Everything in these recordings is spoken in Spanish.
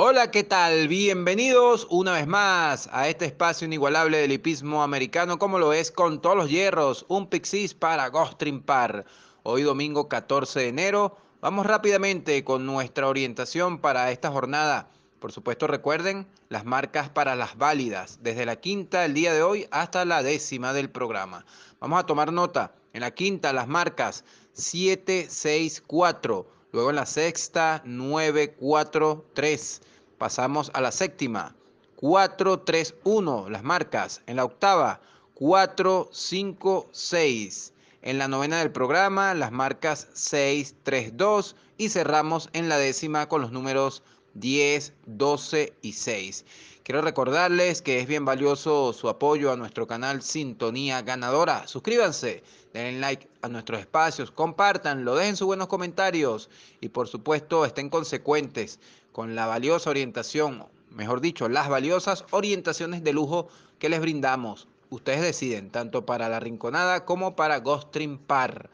Hola, ¿qué tal? Bienvenidos una vez más a este espacio inigualable del hipismo americano, como lo es con todos los hierros, un pixis para ghostrimpar. Par. Hoy domingo 14 de enero, vamos rápidamente con nuestra orientación para esta jornada. Por supuesto, recuerden las marcas para las válidas, desde la quinta del día de hoy hasta la décima del programa. Vamos a tomar nota. En la quinta, las marcas 764. Luego en la sexta, 9-4-3. Pasamos a la séptima, 4-3-1. Las marcas. En la octava, 4-5-6. En la novena del programa, las marcas 6-3-2. Y cerramos en la décima con los números 10, 12 y 6. Quiero recordarles que es bien valioso su apoyo a nuestro canal Sintonía Ganadora. Suscríbanse, denle like a nuestros espacios, lo dejen sus buenos comentarios y por supuesto estén consecuentes con la valiosa orientación, mejor dicho, las valiosas orientaciones de lujo que les brindamos. Ustedes deciden, tanto para La Rinconada como para Ghost Par.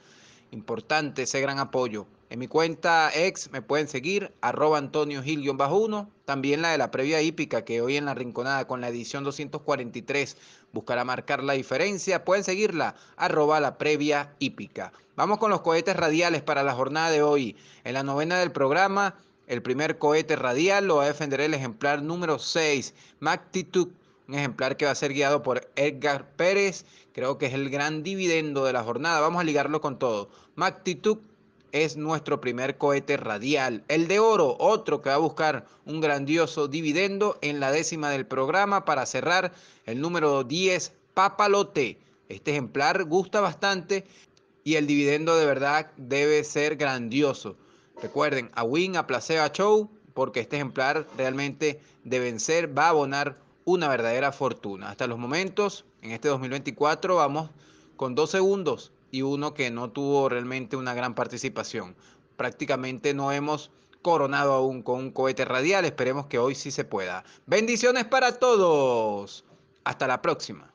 Importante ese gran apoyo. En mi cuenta ex me pueden seguir, arroba Antonio Gil-1. También la de la previa hípica, que hoy en la Rinconada con la edición 243 buscará marcar la diferencia. Pueden seguirla, arroba la previa hípica. Vamos con los cohetes radiales para la jornada de hoy. En la novena del programa, el primer cohete radial lo va a defender el ejemplar número 6, Mactituc, un ejemplar que va a ser guiado por Edgar Pérez. Creo que es el gran dividendo de la jornada. Vamos a ligarlo con todo. Mactituc es nuestro primer cohete radial. El de oro, otro que va a buscar un grandioso dividendo en la décima del programa para cerrar el número 10, Papalote. Este ejemplar gusta bastante y el dividendo de verdad debe ser grandioso. Recuerden, a Win, a a Show, porque este ejemplar realmente de vencer va a abonar una verdadera fortuna. Hasta los momentos, en este 2024, vamos con dos segundos y uno que no tuvo realmente una gran participación. Prácticamente no hemos coronado aún con un cohete radial. Esperemos que hoy sí se pueda. Bendiciones para todos. Hasta la próxima.